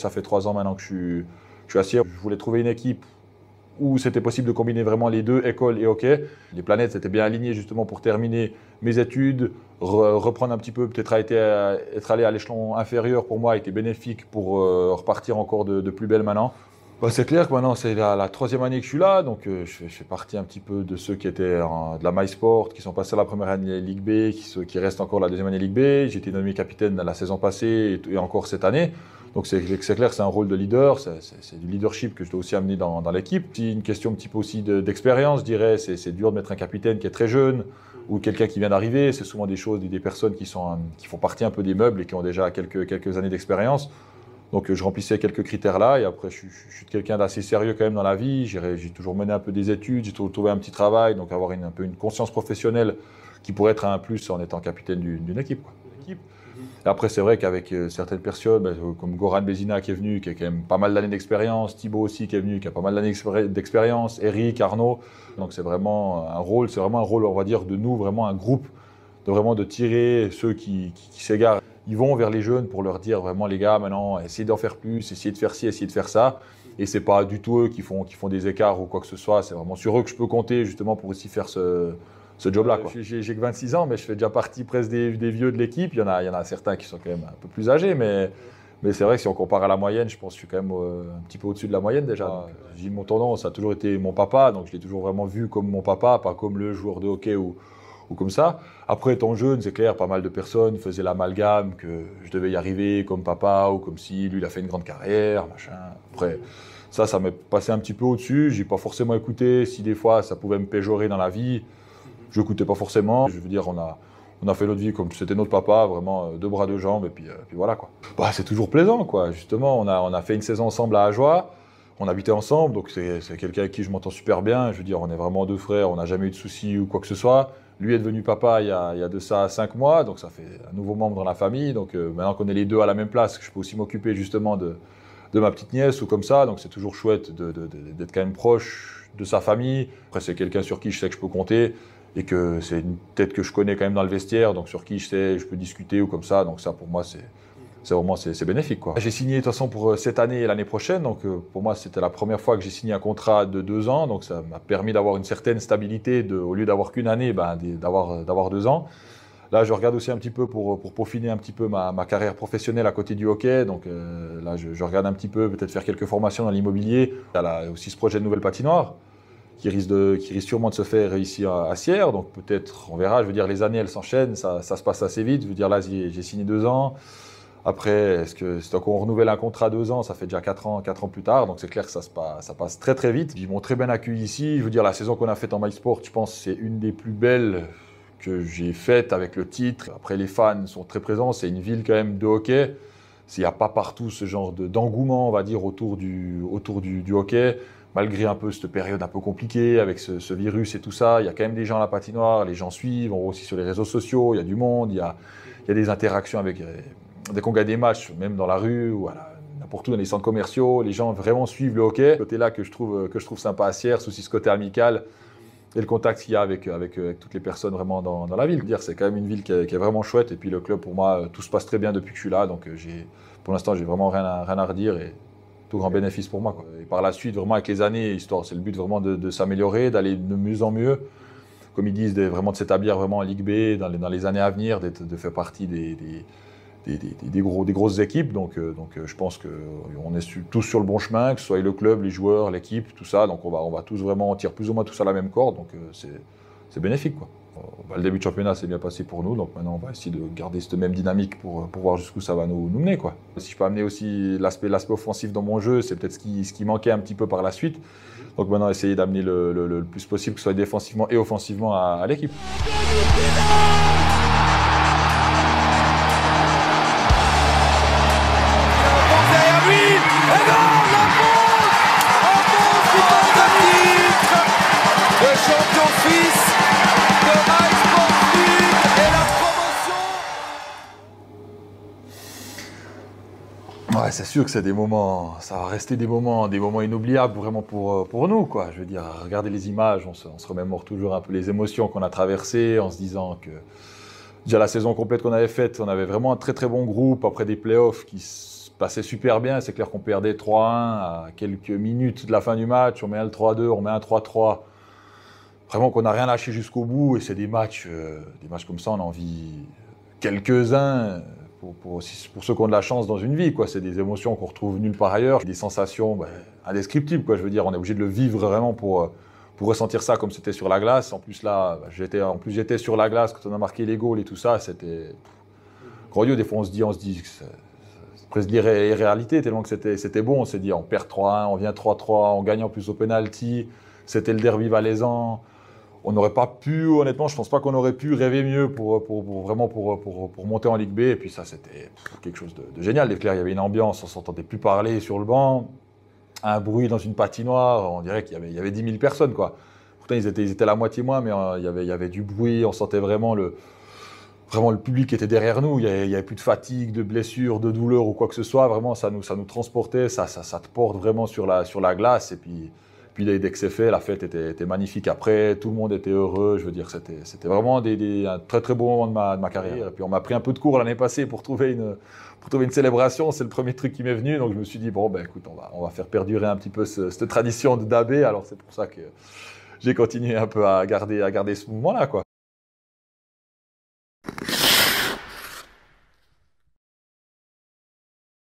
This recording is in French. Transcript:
ça fait trois ans maintenant que je suis, je assis. Je voulais trouver une équipe où c'était possible de combiner vraiment les deux, école et hockey. Les planètes étaient bien alignées justement pour terminer mes études, reprendre un petit peu, peut-être être allé à l'échelon inférieur pour moi était bénéfique pour euh, repartir encore de, plus belle maintenant. Bah, c'est clair que maintenant c'est la, troisième année que je suis là, donc euh, je, fais partie un petit peu de ceux qui étaient de la MySport, qui sont passés à la première année Ligue B, qui, qui restent encore la deuxième année Ligue B. J'ai été nommé capitaine la saison passée et encore cette année. Donc c'est clair, c'est un rôle de leader, c'est du leadership que je dois aussi amener dans, l'équipe. une question un petit peu aussi d'expérience, je dirais, c'est dur de mettre un capitaine qui est très jeune ou quelqu'un qui vient d'arriver. C'est souvent des choses, des personnes qui, font partie un peu des meubles et qui ont déjà quelques, années d'expérience. Donc je remplissais quelques critères là, et après je, suis quelqu'un d'assez sérieux quand même dans la vie, j'ai toujours mené un peu des études, j'ai toujours trouvé un petit travail, donc avoir une, un peu une conscience professionnelle qui pourrait être un plus en étant capitaine d'une équipe. Après, c'est vrai qu'avec euh, certaines personnes, bah, euh, comme Goran Bézina qui est venu, qui a quand même pas mal d'années d'expérience, Thibaut aussi qui est venu, qui a pas mal d'années d'expérience, Eric, Arnaud. Donc c'est vraiment un rôle, c'est vraiment un rôle, on va dire, de nous, vraiment un groupe, de vraiment de tirer ceux qui, s'égarent. Ils vont vers les jeunes pour leur dire vraiment, les gars, maintenant, essayez d'en faire plus, essayez de faire ci, essayez de faire ça. Et c'est pas du tout eux qui font, qui font des écarts ou quoi que ce soit. C'est vraiment sur eux que je peux compter justement pour aussi faire ce, ce job-là. Euh, j'ai que 26 ans, mais je fais déjà partie presque des, vieux de l'équipe. Il, y en a, il y en a certains qui sont quand même un peu plus âgés, mais, mais c'est vrai que si on compare à la moyenne, je pense que je suis quand même euh, un petit peu au-dessus de la moyenne déjà. J'ai mon tendance ça a toujours été mon papa, donc je l'ai toujours vraiment vu comme mon papa, pas comme le joueur de hockey ou, ou comme ça. Après, étant jeune, c'est clair, pas mal de personnes faisaient l'amalgame que je devais y arriver comme papa ou comme si lui, il a fait une grande carrière, machin. Après, ça, ça m'est passé un petit peu au-dessus. J'ai pas forcément écouté si des fois ça pouvait me péjorer dans la vie. Je coûtais pas forcément. Je veux dire, on a, on a fait notre vie comme c'était notre papa, vraiment euh, deux bras, deux jambes, et puis, euh, puis voilà quoi. Bah, c'est toujours plaisant quoi, justement, on a, on a fait une saison ensemble à Ajoie, on habitait ensemble, donc c'est quelqu'un avec qui je m'entends super bien, je veux dire, on est vraiment deux frères, on n'a jamais eu de soucis ou quoi que ce soit. Lui est devenu papa il y, a, il y, a, de ça cinq mois, donc ça fait un nouveau membre dans la famille, donc euh, maintenant qu'on est les deux à la même place, je peux aussi m'occuper justement de, de ma petite nièce ou comme ça, donc c'est toujours chouette d'être quand même proche de sa famille. Après, c'est quelqu'un sur qui je sais que je peux compter et que c'est une tête que je connais quand même dans le vestiaire, donc sur qui je sais, je peux discuter ou comme ça. Donc ça, pour moi, c'est vraiment c'est bénéfique quoi. J'ai signé de toute façon pour euh, cette année et l'année prochaine, donc euh, pour moi c'était la première fois que j'ai signé un contrat de deux ans, donc ça m'a permis d'avoir une certaine stabilité, de, au lieu d'avoir qu'une année, ben, d'avoir euh, d'avoir deux ans. Là, je regarde aussi un petit peu pour, pour peaufiner un petit peu ma, carrière professionnelle à côté du hockey. Donc là, je, regarde un petit peu, peut-être faire quelques formations dans l'immobilier. Il y a aussi ce projet de nouvelle patinoire qui risque, de, qui risque sûrement de se faire ici à, Sierre. Donc peut-être, on verra. Je veux dire, les années, elles s'enchaînent, ça, se passe assez vite. Je veux dire, là, j'ai signé deux ans. Après, est-ce que c'est qu'on renouvelle un contrat deux ans, ça fait déjà quatre ans, quatre ans plus tard. Donc c'est clair que ça, se passe, ça passe très très vite. Ils m'ont très bien accueilli ici. Je veux dire, la saison qu'on a faite en MySport, je pense, c'est une des plus belles que j'ai faite avec le titre. Après, les fans sont très présents. C'est une ville quand même de hockey. S'il n'y a pas partout ce genre d'engouement, on va dire, autour du, autour du, hockey, malgré un peu cette période un peu compliquée avec ce, virus et tout ça, il y a quand même des gens à la patinoire, les gens suivent, on aussi sur les réseaux sociaux, il y a du monde, il y a, des interactions avec. Euh, Dès qu'on gagne des matchs, même dans la rue ou à dans les centres commerciaux. Les gens vraiment suivent le hockey. Côté là que je trouve, que je trouve sympa à Sierre, aussi ce côté amical et le contact qu'il y a avec, euh, euh, avec, toutes les personnes vraiment dans, dans la ville. C'est quand même une ville qui est, vraiment chouette. Et puis le club, pour moi, euh, tout se passe très bien depuis que je suis là. Donc pour l'instant, j'ai vraiment rien à, rien à, redire et tout grand bénéfice pour moi. Et par la suite, vraiment avec les années, histoire, c'est le but vraiment de, s'améliorer, d'aller de mieux en mieux. Comme ils disent, de, vraiment de s'établir vraiment en Ligue B dans les, dans les, années à venir, de, de faire partie des des, gros, des grosses équipes. Donc, euh, donc euh, je pense qu'on euh, est tous sur le bon chemin, que ce soit le club, les joueurs, l'équipe, tout ça. Donc on va, on va tous vraiment, tirer plus ou moins tous à la même corde. Donc c'est bénéfique. Quoi. Bah, le début de championnat s'est bien passé pour nous. Donc maintenant, on va essayer de garder cette même dynamique pour, pour voir jusqu'où ça va nous, nous, mener. Quoi. Si je peux amener aussi l'aspect offensif dans mon jeu, c'est peut-être ce qui, manquait un petit peu par la suite. Donc maintenant, essayer d'amener le, plus possible, que ce soit défensivement et offensivement, à l'équipe. c'est sûr que c'est des moments, ça va rester des moments, des moments inoubliables vraiment pour, euh, pour nous, quoi. Je veux dire, regarder les images, on se, remémore toujours un peu les émotions qu'on a traversées en se disant que déjà la saison complète qu'on avait faite, on avait vraiment un très très bon groupe après des playoffs qui se passaient super bien. C'est clair qu'on perdait 3-1 à quelques minutes de la fin du match, on met un 3-2, on met un 3-3. Vraiment qu'on n'a rien lâché jusqu'au bout et c'est des matchs, euh, des matchs comme ça, on en vit quelques-uns pour, pour, ceux qui ont de la chance dans une vie. quoi. C'est des émotions qu'on retrouve nulle part ailleurs, des sensations ben, indescriptibles. Quoi. Je veux dire, on est obligé de le vivre vraiment pour, euh, pour ressentir ça comme c'était sur la glace. En plus, là, ben, j'étais, en plus, sur la glace quand on a marqué les goals et tout ça. C'était grandiose. Des fois, on se dit, on se dit presque l'irréalité, tellement que c'était, c'était bon. On s'est dit, on perd 3-1, on vient 3-3, on gagne en plus au penalty. C'était le derby valaisan on n'aurait pas pu, honnêtement, je ne pense pas qu'on aurait pu rêver mieux pour, vraiment pour, monter en Ligue B. Et puis ça, c'était quelque chose de, génial. d'éclair, il y avait une ambiance, on ne s'entendait plus parler sur le banc, un bruit dans une patinoire, on dirait qu'il y avait, il y 10 000 personnes, quoi. Pourtant, ils étaient, ils la moitié moins, mais euh, il, y avait, du bruit, on sentait vraiment le, vraiment le public était derrière nous. Il n'y avait, plus de fatigue, de blessures, de douleur ou quoi que ce soit. Vraiment, ça nous, transportait, ça, te porte vraiment sur la, sur la glace. Et puis, dès, que c'est fait, la fête était, magnifique après, tout le monde était heureux, je veux dire, c'était vraiment des, un très très beau moment de ma, carrière. Et puis on m'a pris un peu de cours l'année passée pour trouver une, célébration, c'est le premier truc qui m'est venu, donc je me suis dit, bon ben écoute, on va, faire perdurer un petit peu cette tradition de dabé, alors c'est pour ça que j'ai continué un peu à garder, à garder ce moment là quoi.